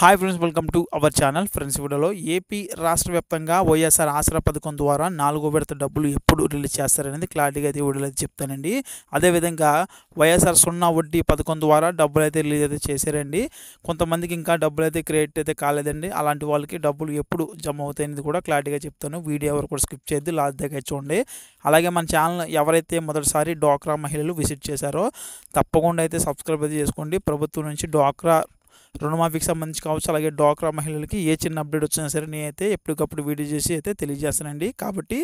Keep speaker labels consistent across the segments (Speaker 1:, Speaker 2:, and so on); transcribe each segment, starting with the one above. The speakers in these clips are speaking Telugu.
Speaker 1: hi friends welcome to our channel friends వీడియోలో ఏపీ రాష్ట్ర వ్యాప్తంగా వైఎస్ఆర్ ఆసరా పథకం ద్వారా నాలుగో విడత డబ్బులు ఎప్పుడు రిలీజ్ చేస్తారనేది క్లారిటీగా అయితే వీడియోలో చెప్తానండి అదేవిధంగా వైఎస్ఆర్ సున్నా వడ్డీ పథకం ద్వారా డబ్బులు అయితే రిలీజ్ అయితే చేశారండి కొంతమందికి ఇంకా డబ్బులు అయితే క్రియేట్ అయితే కాలేదండి అలాంటి వాళ్ళకి డబ్బులు ఎప్పుడు జమ అవుతాయనేది కూడా క్లారిటీగా చెప్తాను వీడియో ఎవరు కూడా స్కిప్ చేయొద్దు లాస్ట్ దగ్గర చూడండి అలాగే మన ఛానల్ ఎవరైతే మొదటిసారి డ్వాక్రా మహిళలు విజిట్ చేశారో తప్పకుండా అయితే సబ్స్క్రైబ్ అయితే చేసుకోండి ప్రభుత్వం నుంచి డ్వాక్రా రుణమాఫీకి సంబంధించి కావచ్చు అలాగే డోక్రా మహిళలకి ఏ చిన్న అప్డేట్ వచ్చినా సరే నేనైతే ఎప్పటికప్పుడు వీడియో చేసి అయితే తెలియజేస్తానండి కాబట్టి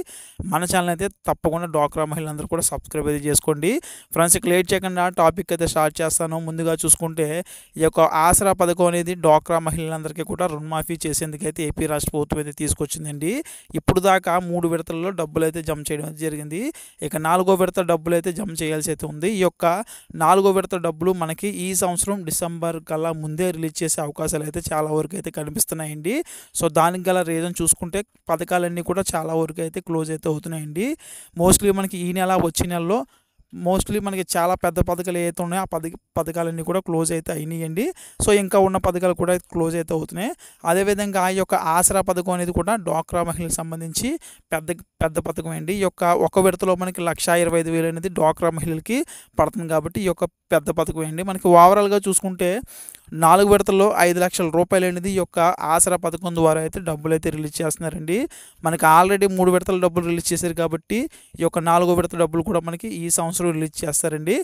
Speaker 1: మన ఛానల్ అయితే తప్పకుండా డోక్రా మహిళలందరూ కూడా సబ్స్క్రైబ్ అయితే చేసుకోండి ఫ్రెండ్స్ ఇక లేట్ చేయకుండా టాపిక్ అయితే స్టార్ట్ చేస్తాను ముందుగా చూసుకుంటే ఈ యొక్క ఆసరా పథకం అనేది డోక్రా మహిళలందరికీ కూడా రుణమాఫీ చేసేందుకైతే ఏపీ రాష్ట్ర ప్రభుత్వం అయితే తీసుకొచ్చిందండి ఇప్పుడు దాకా మూడు విడతల్లో డబ్బులు అయితే జమ చేయడం జరిగింది ఇక నాలుగో విడత డబ్బులు అయితే జమ చేయాల్సి అయితే ఉంది ఈ యొక్క నాలుగో విడత డబ్బులు మనకి ఈ సంవత్సరం డిసెంబర్ కల్లా ముందే రిలీజ్ రిలీజ్ చేసే అవకాశాలు అయితే చాలా వరకు అయితే కనిపిస్తున్నాయండి సో దానికి గల రీజన్ చూసుకుంటే పథకాలన్నీ కూడా చాలా వరకు అయితే క్లోజ్ అయితే అవుతున్నాయండి మోస్ట్లీ మనకి ఈ నెల వచ్చే నెలలో మోస్ట్లీ మనకి చాలా పెద్ద పథకాలు ఏవైతే ఉన్నాయో ఆ పథ పథకాలన్నీ కూడా క్లోజ్ అయితే అయినాయండి సో ఇంకా ఉన్న పథకాలు కూడా క్లోజ్ అయితే అవుతున్నాయి అదేవిధంగా ఆ యొక్క ఆసరా పథకం అనేది కూడా డ్వాక్రా మహిళలకు సంబంధించి పెద్ద పెద్ద పథకం అండి ఈ యొక్క ఒక విడతలో మనకి లక్ష ఇరవై ఐదు వేలు అనేది డ్వాక్రా మహిళలకి పడుతుంది కాబట్టి ఈ యొక్క పెద్ద పథకం అండి మనకి ఓవరాల్గా చూసుకుంటే నాలుగు విడతల్లో ఐదు లక్షల రూపాయలు అనేది ఈ యొక్క ఆసరా పథకం ద్వారా అయితే డబ్బులు అయితే రిలీజ్ చేస్తున్నారండి మనకి ఆల్రెడీ మూడు విడతల డబ్బులు రిలీజ్ చేశారు కాబట్టి ఈ యొక్క నాలుగో విడత డబ్బులు కూడా మనకి ఈ సంవత్సరం రిలీజ్ చేస్తారండి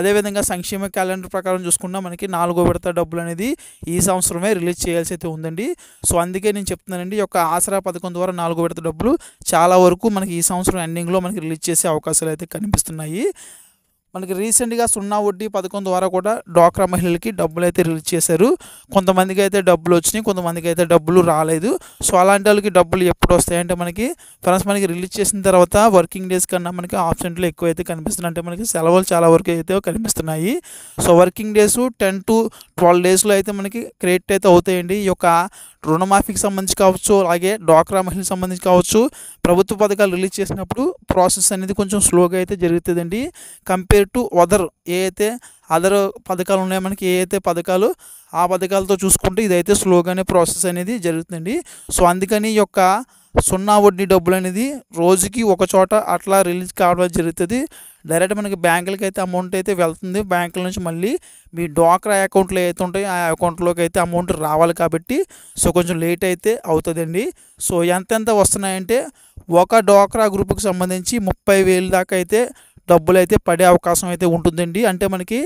Speaker 1: అదేవిధంగా సంక్షేమ క్యాలెండర్ ప్రకారం చూసుకున్నా మనకి నాలుగో విడత డబ్బులు అనేది ఈ సంవత్సరమే రిలీజ్ చేయాల్సి అయితే ఉందండి సో అందుకే నేను చెప్తున్నానండి ఈ యొక్క ఆసరా పథకం ద్వారా నాలుగో విడత డబ్బులు చాలా వరకు మనకి ఈ సంవత్సరం ఎండింగ్లో మనకి రిలీజ్ చేసే అవకాశాలు అయితే కనిపిస్తున్నాయి మనకి రీసెంట్గా సున్నా వడ్డీ పథకం ద్వారా కూడా డ్వాక్రా మహిళలకి డబ్బులు అయితే రిలీజ్ చేశారు కొంతమందికి అయితే డబ్బులు వచ్చినాయి కొంతమందికి అయితే డబ్బులు రాలేదు సో అలాంటి వాళ్ళకి డబ్బులు ఎప్పుడు వస్తాయంటే మనకి ఫ్రెండ్స్ మనకి రిలీజ్ చేసిన తర్వాత వర్కింగ్ డేస్ కన్నా మనకి ఆప్షన్లు ఎక్కువ అయితే కనిపిస్తున్నాయి అంటే మనకి సెలవులు చాలా వరకు అయితే కనిపిస్తున్నాయి so working days ten to twelve డేస్లో అయితే మనకి క్రియేట్ అయితే అవుతాయండి ఈ యొక్క రుణమాఫీకి సంబంధించి కావచ్చు అలాగే డ్వాక్రా మహిళకి సంబంధించి కావచ్చు ప్రభుత్వ పథకాలు రిలీజ్ చేసినప్పుడు ప్రాసెస్ అనేది కొంచెం స్లోగా అయితే జరుగుతుందండి కంపేర్ కంపేర్ టు అదర్ ఏ అయితే అదర్ పథకాలు ఉన్నాయో మనకి ఏ అయితే పథకాలు ఆ పథకాలతో చూసుకుంటే ఇదైతే స్లోగానే ప్రాసెస్ అనేది జరుగుతుంది సో అందుకని ఈ యొక్క సున్నా వడ్డీ డబ్బులు అనేది రోజుకి ఒక చోట అట్లా రిలీజ్ కావడం జరుగుతుంది డైరెక్ట్ మనకి బ్యాంకులకి అయితే అమౌంట్ అయితే వెళ్తుంది బ్యాంకుల నుంచి మళ్ళీ మీ డోక్రా అకౌంట్లో అయితే ఉంటాయి ఆ అకౌంట్లోకి అయితే అమౌంట్ రావాలి కాబట్టి సో కొంచెం లేట్ అయితే అవుతుందండి సో ఎంతెంత వస్తున్నాయంటే ఒక డోక్రా గ్రూప్కి సంబంధించి ముప్పై వేలు దాకా అయితే డబ్బులు అయితే పడే అవకాశం అయితే ఉంటుందండి అంటే మనకి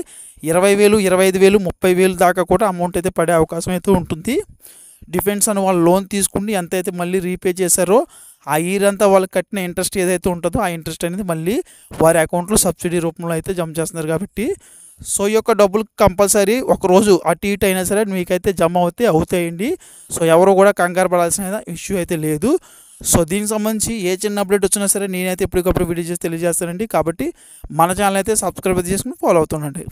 Speaker 1: ఇరవై వేలు ఇరవై ఐదు వేలు ముప్పై వేలు దాకా కూడా అమౌంట్ అయితే పడే అవకాశం అయితే ఉంటుంది డిఫెన్స్ అని వాళ్ళు లోన్ తీసుకుని ఎంత అయితే మళ్ళీ రీపే చేశారో ఆ ఇయర్ అంతా వాళ్ళు కట్టిన ఇంట్రెస్ట్ ఏదైతే ఉంటుందో ఆ ఇంట్రెస్ట్ అనేది మళ్ళీ వారి అకౌంట్లో సబ్సిడీ రూపంలో అయితే జమ చేస్తున్నారు కాబట్టి సో ఈ యొక్క డబ్బులు కంపల్సరీ ఒకరోజు అటు ఇటు అయినా సరే మీకైతే జమ అవుతే అవుతాయండి సో ఎవరు కూడా కంగారు పడాల్సిన ఇష్యూ అయితే లేదు సో దీనికి సంబంధించి ఏ చిన్న అప్డేట్ వచ్చినా సరే నేనైతే ఎప్పటికప్పుడు వీడియో చేసి తెలియజేస్తానండి కాబట్టి మన ఛానల్ అయితే సబ్స్క్రైబ్ చేసుకుని ఫాలో అవుతుండండి